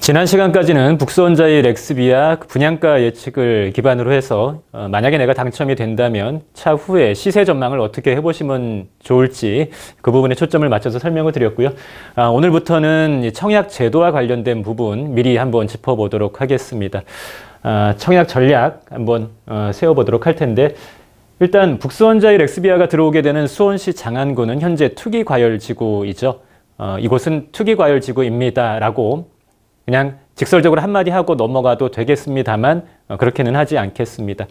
지난 시간까지는 북원자의 렉스비아 분양가 예측을 기반으로 해서 어, 만약에 내가 당첨이 된다면 차후에 시세 전망을 어떻게 해보시면 좋을지 그 부분에 초점을 맞춰서 설명을 드렸고요. 아, 오늘부터는 청약 제도와 관련된 부분 미리 한번 짚어보도록 하겠습니다. 아, 청약 전략 한번 어, 세워보도록 할 텐데 일단 북수원자의렉스비아가 들어오게 되는 수원시 장안구는 현재 투기과열지구이죠. 어, 이곳은 투기과열지구입니다. 라고 그냥 직설적으로 한마디 하고 넘어가도 되겠습니다만 어, 그렇게는 하지 않겠습니다.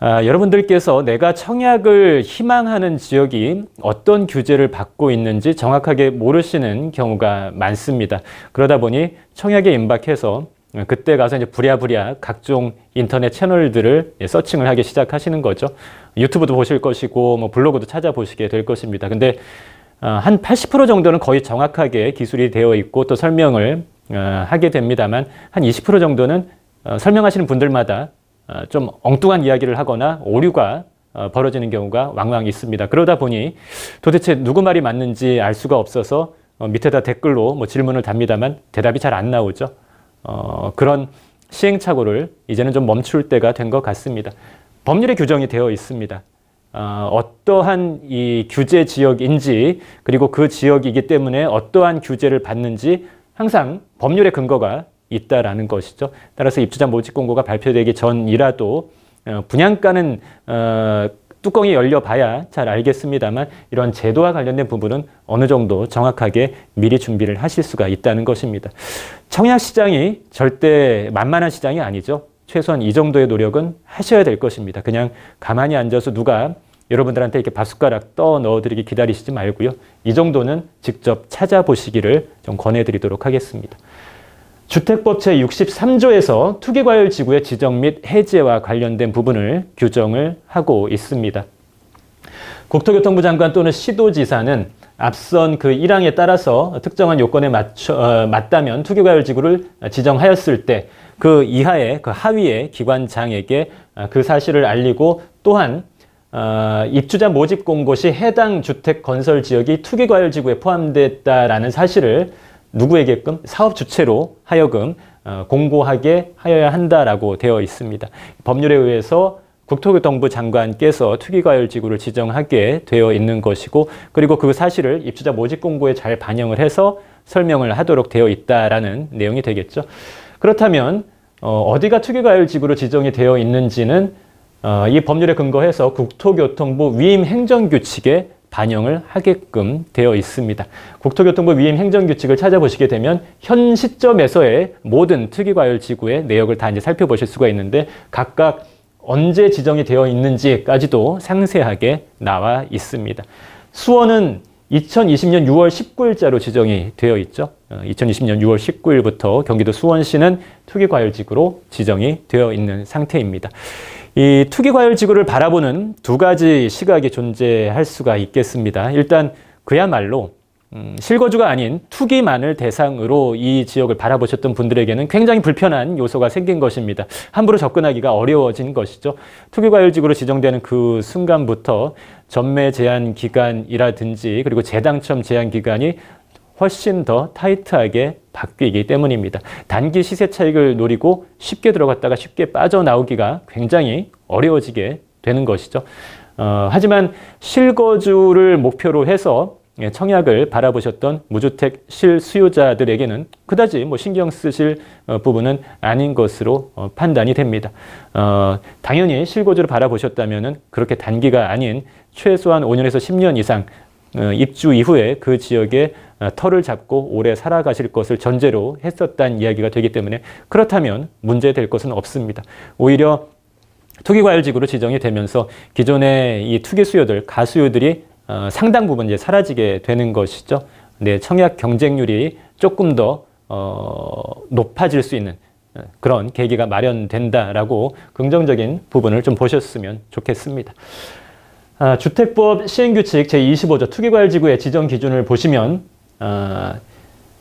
아, 여러분들께서 내가 청약을 희망하는 지역이 어떤 규제를 받고 있는지 정확하게 모르시는 경우가 많습니다. 그러다 보니 청약에 임박해서 어, 그때 가서 이제 부랴부랴 각종 인터넷 채널들을 예, 서칭을 하기 시작하시는 거죠. 유튜브도 보실 것이고 뭐 블로그도 찾아보시게 될 것입니다. 근데 어, 한80% 정도는 거의 정확하게 기술이 되어 있고 또 설명을 어, 하게 됩니다만 한 20% 정도는 어, 설명하시는 분들마다 좀 엉뚱한 이야기를 하거나 오류가 벌어지는 경우가 왕왕 있습니다. 그러다 보니 도대체 누구 말이 맞는지 알 수가 없어서 밑에다 댓글로 뭐 질문을 답니다만 대답이 잘 안 나오죠. 어, 그런 시행착오를 이제는 좀 멈출 때가 된 것 같습니다. 법률에 규정이 되어 있습니다. 아, 어, 떠한이 규제 지역인지 그리고 그 지역이기 때문에 어떠한 규제를 받는지 항상 법률의 근거가 있다라는 것이죠. 따라서 입주자 모집 공고가 발표되기 전이라도 어, 분양가는 어, 뚜껑이 열려봐야 잘 알겠습니다만 이런 제도와 관련된 부분은 어느 정도 정확하게 미리 준비를 하실 수가 있다는 것입니다. 청약시장이 절대 만만한 시장이 아니죠. 최소한 이 정도의 노력은 하셔야 될 것입니다. 그냥 가만히 앉아서 누가 여러분들한테 이렇게 밥숟가락 떠 넣어드리기 기다리시지 말고요. 이 정도는 직접 찾아보시기를 좀 권해드리도록 하겠습니다. 주택법 제63조에서 투기과열 지구의 지정 및 해제와 관련된 부분을 규정을 하고 있습니다. 국토교통부 장관 또는 시도지사는 앞선 그 1항에 따라서 특정한 요건에 맞춰, 어, 맞다면 투기과열 지구를 지정하였을 때그 이하의 그 하위의 기관장에게 아, 그 사실을 알리고 또한 어, 입주자 모집 공고시 해당 주택 건설 지역이 투기과열지구에 포함됐다라는 사실을 누구에게끔 사업 주체로 하여금 어, 공고하게 하여야 한다라고 되어 있습니다. 법률에 의해서 국토교통부 장관께서 투기과열지구를 지정하게 되어 있는 것이고 그리고 그 사실을 입주자 모집 공고에 잘 반영을 해서 설명을 하도록 되어 있다라는 내용이 되겠죠. 그렇다면 어, 디가 특유가열지구로 지정이 되어 있는지는 어, 이 법률에 근거해서 국토교통부 위임 행정규칙에 반영을 하게끔 되어 있습니다. 국토교통부 위임 행정규칙을 찾아보시게 되면 현 시점에서의 모든 특이과열지구의 내역을 다 이제 살펴보실 수가 있는데 각각 언제 지정이 되어 있는지까지도 상세하게 나와 있습니다. 수원은 2020년 6월 19일자로 지정이 되어 있죠. 2020년 6월 19일부터 경기도 수원시는 투기과열지구로 지정이 되어 있는 상태입니다. 이 투기과열지구를 바라보는 두 가지 시각이 존재할 수가 있겠습니다. 일단 그야말로 음, 실거주가 아닌 투기만을 대상으로 이 지역을 바라보셨던 분들에게는 굉장히 불편한 요소가 생긴 것입니다. 함부로 접근하기가 어려워진 것이죠. 투기과열지구로 지정되는 그 순간부터 전매 제한 기간이라든지 그리고 재당첨 제한 기간이 훨씬 더 타이트하게 바뀌기 때문입니다. 단기 시세 차익을 노리고 쉽게 들어갔다가 쉽게 빠져나오기가 굉장히 어려워지게 되는 것이죠. 어, 하지만 실거주를 목표로 해서 예, 청약을 바라보셨던 무주택 실수요자들에게는 그다지 뭐 신경 쓰실 어, 부분은 아닌 것으로 어, 판단이 됩니다. 어, 당연히 실고주를 바라보셨다면 그렇게 단기가 아닌 최소한 5년에서 10년 이상 어, 입주 이후에 그 지역에 터를 잡고 오래 살아가실 것을 전제로 했었다는 이야기가 되기 때문에 그렇다면 문제될 것은 없습니다. 오히려 투기과열지구로 지정이 되면서 기존의 이 투기 수요들, 가수요들이 어, 상당 부분 이제 사라지게 되는 것이죠. 네, 청약 경쟁률이 조금 더 어, 높아질 수 있는 어, 그런 계기가 마련된다라고 긍정적인 부분을 좀 보셨으면 좋겠습니다. 아, 주택법 시행규칙 제25조 투기과열지구의 지정 기준을 보시면 아,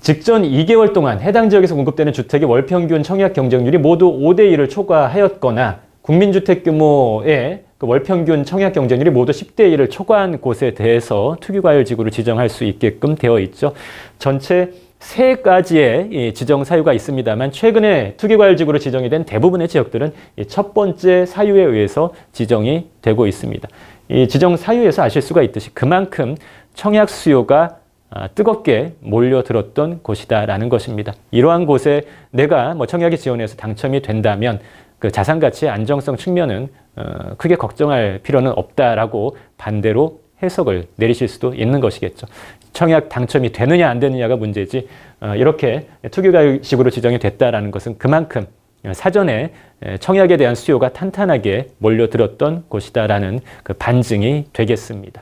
직전 2개월 동안 해당 지역에서 공급되는 주택의 월평균 청약 경쟁률이 모두 5대1을 초과하였거나 국민주택 규모의 그 월평균 청약 경쟁률이 모두 10대 1을 초과한 곳에 대해서 투기과열지구를 지정할 수 있게끔 되어 있죠. 전체 세 가지의 지정 사유가 있습니다만 최근에 투기과열지구로 지정이 된 대부분의 지역들은 첫 번째 사유에 의해서 지정이 되고 있습니다. 이 지정 사유에서 아실 수가 있듯이 그만큼 청약 수요가 아, 뜨겁게 몰려들었던 곳이다라는 것입니다. 이러한 곳에 내가 뭐 청약에 지원해서 당첨이 된다면 그 자산 가치의 안정성 측면은 어, 크게 걱정할 필요는 없다라고 반대로 해석을 내리실 수도 있는 것이겠죠. 청약 당첨이 되느냐 안 되느냐가 문제지 어, 이렇게 투기가식으로 지정이 됐다라는 것은 그만큼 어, 사전에 청약에 대한 수요가 탄탄하게 몰려들었던 곳이다라는 그 반증이 되겠습니다.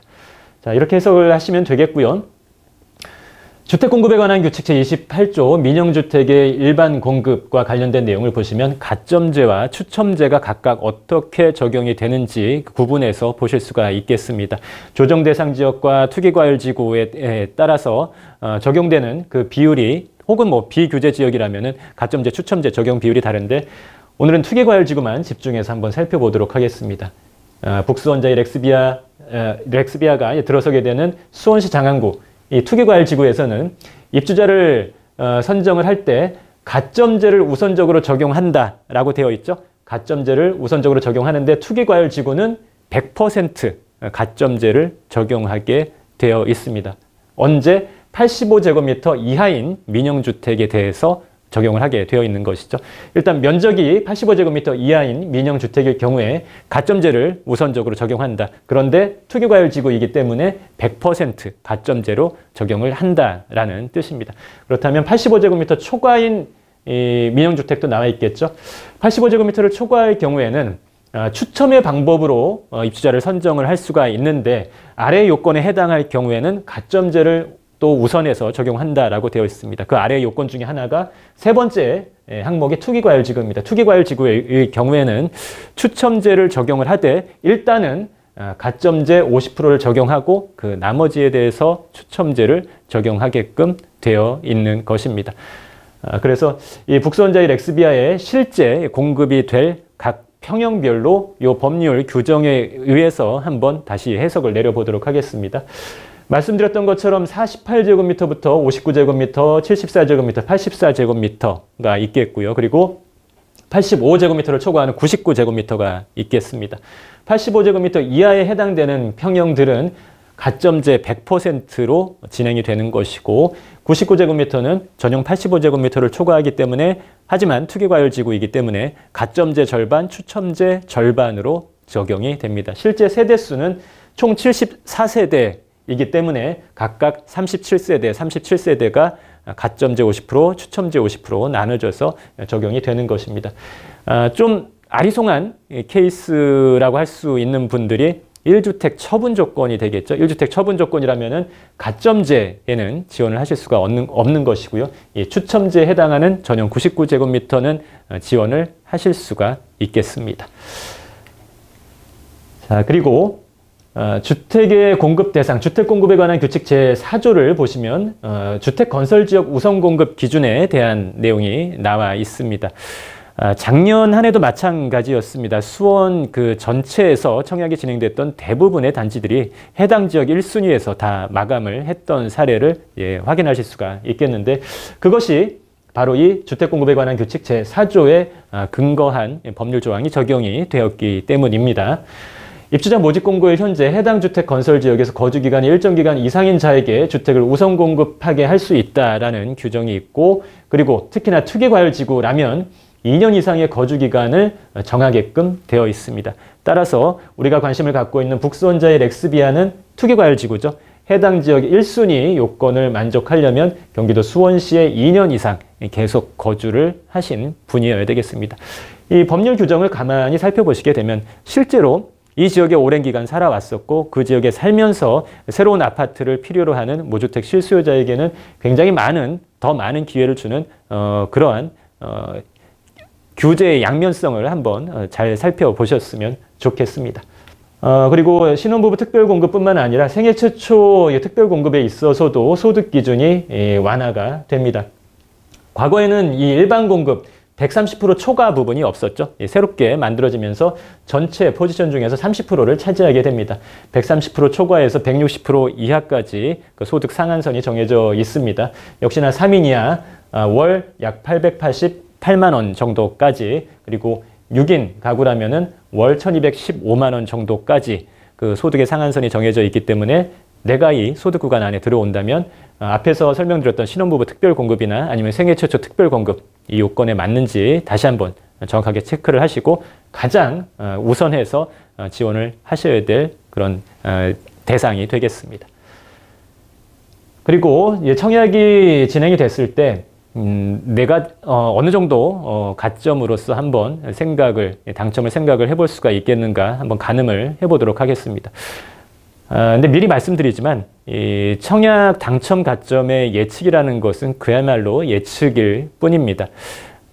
자 이렇게 해석을 하시면 되겠고요. 주택 공급에 관한 규칙 제28조 민영주택의 일반 공급과 관련된 내용을 보시면 가점제와 추첨제가 각각 어떻게 적용이 되는지 그 구분해서 보실 수가 있겠습니다. 조정 대상 지역과 투기과열 지구에 따라서 어, 적용되는 그 비율이 혹은 뭐 비규제 지역이라면은 가점제, 추첨제 적용 비율이 다른데 오늘은 투기과열 지구만 집중해서 한번 살펴보도록 하겠습니다. 어, 북수원자의 렉스비아, 렉스비아가 들어서게 되는 수원시 장안구 이 투기과열 지구에서는 입주자를 어, 선정을 할 때 가점제를 우선적으로 적용한다라고 되어 있죠. 가점제를 우선적으로 적용하는데 투기과열 지구는 100% 가점제를 적용하게 되어 있습니다. 언제 85제곱미터 이하인 민영주택에 대해서 적용을 하게 되어 있는 것이죠. 일단 면적이 85제곱미터 이하인 민영 주택의 경우에 가점제를 우선적으로 적용한다. 그런데 투기과열 지구이기 때문에 100% 가점제로 적용을 한다라는 뜻입니다. 그렇다면 85제곱미터 초과인 민영 주택도 나와 있겠죠. 85제곱미터를 초과할 경우에는 어, 추첨의 방법으로 어, 입주자를 선정을 할 수가 있는데 아래 요건에 해당할 경우에는 가점제를 또 우선해서 적용한다라고 되어 있습니다. 그 아래 요건 중에 하나가 세 번째 예, 항목의 투기과열지구입니다. 투기과열지구의 경우에는 추첨제를 적용을 하되 일단은 아, 가점제 50%를 적용하고 그 나머지에 대해서 추첨제를 적용하게끔 되어 있는 것입니다. 아, 그래서 이 북선자일 렉스비아에 실제 공급이 될 각 평형별로 이 법률 규정에 의해서 한번 다시 해석을 내려보도록 하겠습니다. 말씀드렸던 것처럼 48제곱미터부터 59제곱미터, 74제곱미터, 84제곱미터가 있겠고요. 그리고 85제곱미터를 초과하는 99제곱미터가 있겠습니다. 85제곱미터 이하에 해당되는 평형들은 가점제 100%로 진행이 되는 것이고 99제곱미터는 전용 85제곱미터를 초과하기 때문에 하지만 투기과열지구이기 때문에 가점제 절반, 추첨제 절반으로 적용이 됩니다. 실제 세대수는 총 74세대 이기 때문에 각각 37세대, 37세대가 가점제 50%, 추첨제 50% 나눠져서 적용이 되는 것입니다. 아, 좀 아리송한 케이스라고 할 수 있는 분들이 1주택 처분 조건이 되겠죠. 1주택 처분 조건이라면은 가점제에는 지원을 하실 수가 없는, 없는 것이고요. 추첨제에 해당하는 전용 99제곱미터는 지원을 하실 수가 있겠습니다. 자, 그리고 어, 주택의 공급 대상, 주택 공급에 관한 규칙 제4조를 보시면 어, 주택 건설 지역 우선 공급 기준에 대한 내용이 나와 있습니다. 아, 작년 한 해도 마찬가지였습니다. 수원 그 전체에서 청약이 진행됐던 대부분의 단지들이 해당 지역 1순위에서 다 마감을 했던 사례를 예, 확인하실 수가 있겠는데 그것이 바로 이 주택공급에 관한 규칙 제4조에 아, 근거한 법률 조항이 적용이 되었기 때문입니다. 입주자 모집 공고일 현재 해당 주택 건설 지역에서 거주 기간이 일정 기간 이상인 자에게 주택을 우선 공급하게 할 수 있다라는 규정이 있고 그리고 특히나 투기 과열 지구라면 2년 이상의 거주 기간을 정하게끔 되어 있습니다. 따라서 우리가 관심을 갖고 있는 북수원자의 렉스비아는 투기 과열 지구죠. 해당 지역 1순위 요건을 만족하려면 경기도 수원시에 2년 이상 계속 거주를 하신 분이어야 되겠습니다. 이 법률 규정을 가만히 살펴보시게 되면 실제로 이 지역에 오랜 기간 살아왔었고 그 지역에 살면서 새로운 아파트를 필요로 하는 무주택 실수요자에게는 굉장히 많은 더 많은 기회를 주는 어, 그러한 어, 규제의 양면성을 한번 어, 잘 살펴보셨으면 좋겠습니다. 어, 그리고 신혼부부 특별공급뿐만 아니라 생애 최초 특별공급에 있어서도 소득 기준이 예, 완화가 됩니다. 과거에는 이 일반 공급, 130% 초과 부분이 없었죠. 예, 새롭게 만들어지면서 전체 포지션 중에서 30%를 차지하게 됩니다. 130% 초과해서 160% 이하까지 그 소득 상한선이 정해져 있습니다. 역시나 3인 이하 아, 월약 888만 원 정도까지 그리고 6인 가구라면월 1215만 원 정도까지 그 소득의 상한선이 정해져 있기 때문에 내가 이 소득 구간 안에 들어온다면 어, 앞에서 설명드렸던 신혼부부 특별 공급이나 아니면 생애 최초 특별 공급 이 요건에 맞는지 다시 한번 정확하게 체크를 하시고 가장 어, 우선해서 어, 지원을 하셔야 될 그런 대상이 되겠습니다. 그리고 청약이 진행이 됐을 때 음, 내가 어, 느 정도 가점으로서 한번 생각을 당첨을 생각을 해볼 수가 있겠는가 한번 가늠을 해보도록 하겠습니다. 어, 근데 미리 말씀드리지만 이 청약 당첨 가점의 예측이라는 것은 그야말로 예측일 뿐입니다.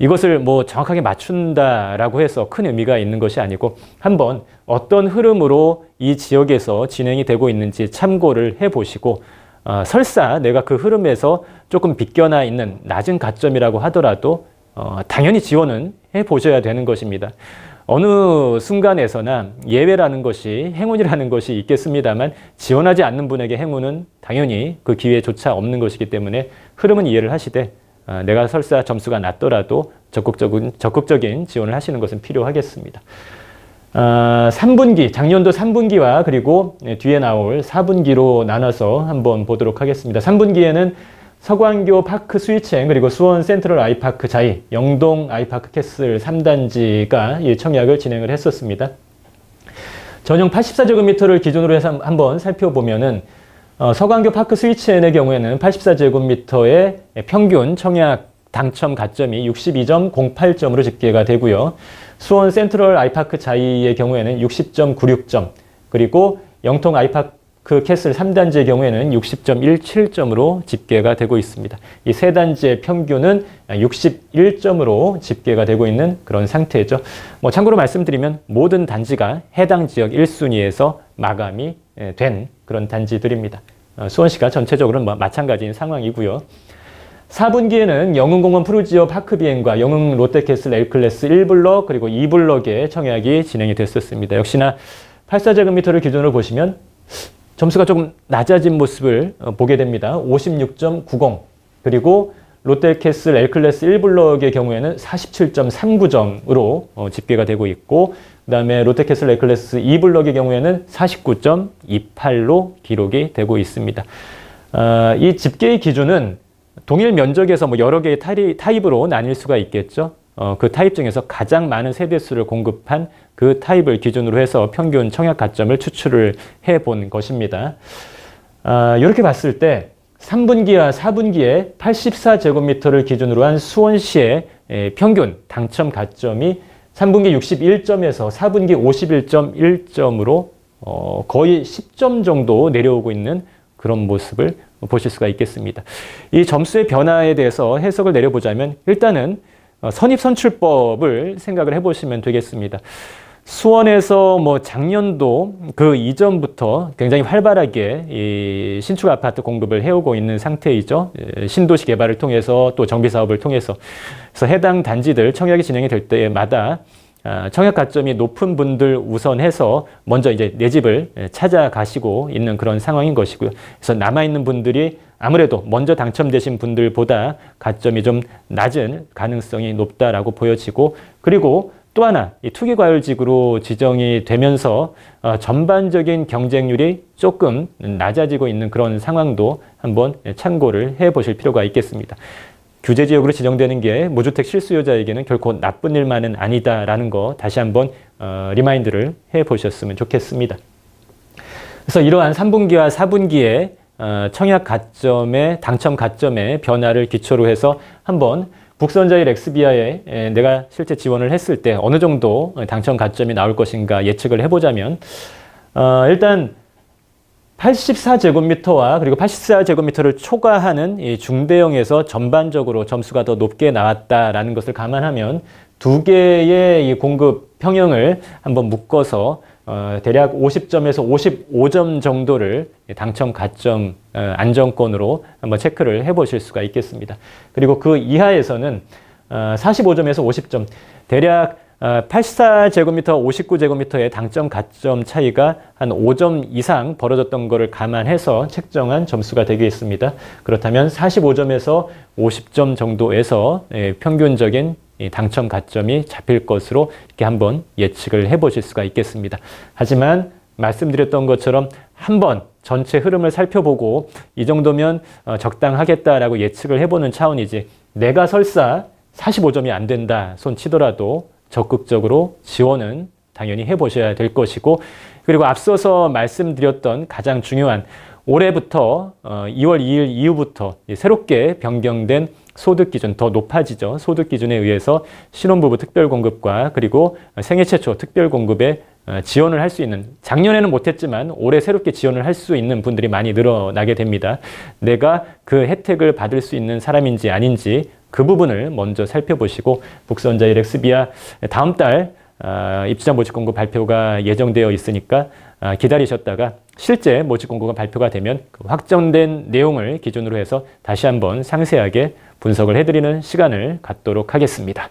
이것을 뭐 정확하게 맞춘다라고 해서 큰 의미가 있는 것이 아니고 한번 어떤 흐름으로 이 지역에서 진행이 되고 있는지 참고를 해보시고 어, 설사 내가 그 흐름에서 조금 비껴나 있는 낮은 가점이라고 하더라도 어, 당연히 지원은 해보셔야 되는 것입니다. 어느 순간에서나 예외라는 것이 행운이라는 것이 있겠습니다만 지원하지 않는 분에게 행운은 당연히 그 기회조차 없는 것이기 때문에 흐름은 이해를 하시되 어, 내가 설사 점수가 낮더라도 적극적인, 적극적인 지원을 하시는 것은 필요하겠습니다. 3분기, 어, 작년도 3분기와 그리고 예, 뒤에 나올 4분기로 나눠서 한번 보도록 하겠습니다. 3분기에는 서광교 파크 스위치행 그리고 수원 센트럴 아이파크 자이 영동 아이파크 캐슬 3단지가 이 청약을 진행을 했었습니다. 전용 84제곱미터를 기준으로 해서 한번 살펴보면은 어, 서광교 파크 스위치엔의 경우에는 84제곱미터의 평균 청약 당첨 가점이 62.08점으로 집계가 되고요. 수원 센트럴 아이파크 자이의 경우에는 60.96점, 그리고 영통 아이파크 그 캐슬 3단지의 경우에는 60.17점으로 집계가 되고 있습니다. 이 세단지의 평균은 61점으로 집계가 되고 있는 그런 상태죠. 뭐 참고로 말씀드리면 모든 단지가 해당 지역 1순위에서 마감이 예, 된 그런 단지들입니다. 어, 수원시가 전체적으로는 뭐 마찬가지인 상황이고요. 4분기에는 영흥공원 푸르지오 파크비엔과 영흥 롯데캐슬 L클래스 1블럭 그리고 2블럭의 청약이 진행이 됐었습니다. 역시나 8사제곱미터를 기준으로 보시면 점수가 조금 낮아진 모습을 어, 보게 됩니다. 56.90 그리고 롯데캐슬 L클래스 1블럭의 경우에는 47.39점으로 어, 집계가 되고 있고 그 다음에 롯데캐슬 L클래스 2블럭의 경우에는 49.28로 기록이 되고 있습니다. 아, 이 집계의 기준은 동일 면적에서 뭐 여러 개의 타입으로 나뉠 수가 있겠죠. 어, 그 타입 중에서 가장 많은 세대수를 공급한 그 타입을 기준으로 해서 평균 청약 가점을 추출을 해 본 것입니다. 아, 이렇게 봤을 때 3분기와 4분기에 84제곱미터를 기준으로 한 수원시의 평균 당첨 가점이 3분기 61점에서 4분기 51.1점으로 어, 거의 10점 정도 내려오고 있는 그런 모습을 보실 수가 있겠습니다. 이 점수의 변화에 대해서 해석을 내려보자면 일단은 어, 선입선출법을 생각을 해보시면 되겠습니다. 수원에서 뭐 작년도 그 이전부터 굉장히 활발하게 이 신축 아파트 공급을 해오고 있는 상태이죠. 예, 신도시 개발을 통해서 또 정비 사업을 통해서 그래서 해당 단지들 청약이 진행이 될 때마다 아, 청약 가점이 높은 분들 우선해서 먼저 이제 내 집을 예, 찾아가시고 있는 그런 상황인 것이고요. 그래서 남아있는 분들이 아무래도 먼저 당첨되신 분들보다 가점이 좀 낮은 가능성이 높다라고 보여지고 그리고 또 하나 이투기과열지구로 지정이 되면서 어, 전반적인 경쟁률이 조금 낮아지고 있는 그런 상황도 한번 참고를 해보실 필요가 있겠습니다. 규제지역으로 지정되는 게 무주택 실수요자에게는 결코 나쁜 일만은 아니다라는 거 다시 한번 어, 리마인드를 해보셨으면 좋겠습니다. 그래서 이러한 3분기와 4분기에 어, 청약 가점의 당첨 가점의 변화를 기초로 해서 한번 북선자의렉스비아에 내가 실제 지원을 했을 때 어느 정도 어, 당첨 가점이 나올 것인가 예측을 해보자면 어, 일단 84제곱미터와 그리고 84제곱미터를 초과하는 이 중대형에서 전반적으로 점수가 더 높게 나왔다라는 것을 감안하면 두 개의 이 공급 평형을 한번 묶어서 어, 대략 50점에서 55점 정도를 당첨 가점 어, 안정권으로 한번 체크를 해보실 수가 있겠습니다. 그리고 그 이하에서는 어, 45점에서 50점, 대략 84제곱미터, 어, 59제곱미터의 당점 가점 차이가 한 5점 이상 벌어졌던 것을 감안해서 책정한 점수가 되겠습니다. 그렇다면 45점에서 50점 정도에서 예, 평균적인 당첨 가점이 잡힐 것으로 이렇게 한번 예측을 해보실 수가 있겠습니다. 하지만 말씀드렸던 것처럼 한번 전체 흐름을 살펴보고 이 정도면 어, 적당하겠다라고 예측을 해보는 차원이지 내가 설사 45점이 안 된다 손 치더라도 적극적으로 지원은 당연히 해보셔야 될 것이고 그리고 앞서서 말씀드렸던 가장 중요한 올해부터 2월 어, 2일 이후부터 새롭게 변경된 소득 기준 더 높아지죠. 소득 기준에 의해서 신혼부부 특별 공급과 그리고 생애 최초 특별 공급에 어, 지원을 할 수 있는 작년에는 못했지만 올해 새롭게 지원을 할 수 있는 분들이 많이 늘어나게 됩니다. 내가 그 혜택을 받을 수 있는 사람인지 아닌지 그 부분을 먼저 살펴보시고 북선자 일렉스비아 다음 달 어, 입주자 모집 공고 발표가 예정되어 있으니까 아, 기다리셨다가 실제 모집 공고가 발표가 되면 그 확정된 내용을 기준으로 해서 다시 한번 상세하게 분석을 해드리는 시간을 갖도록 하겠습니다.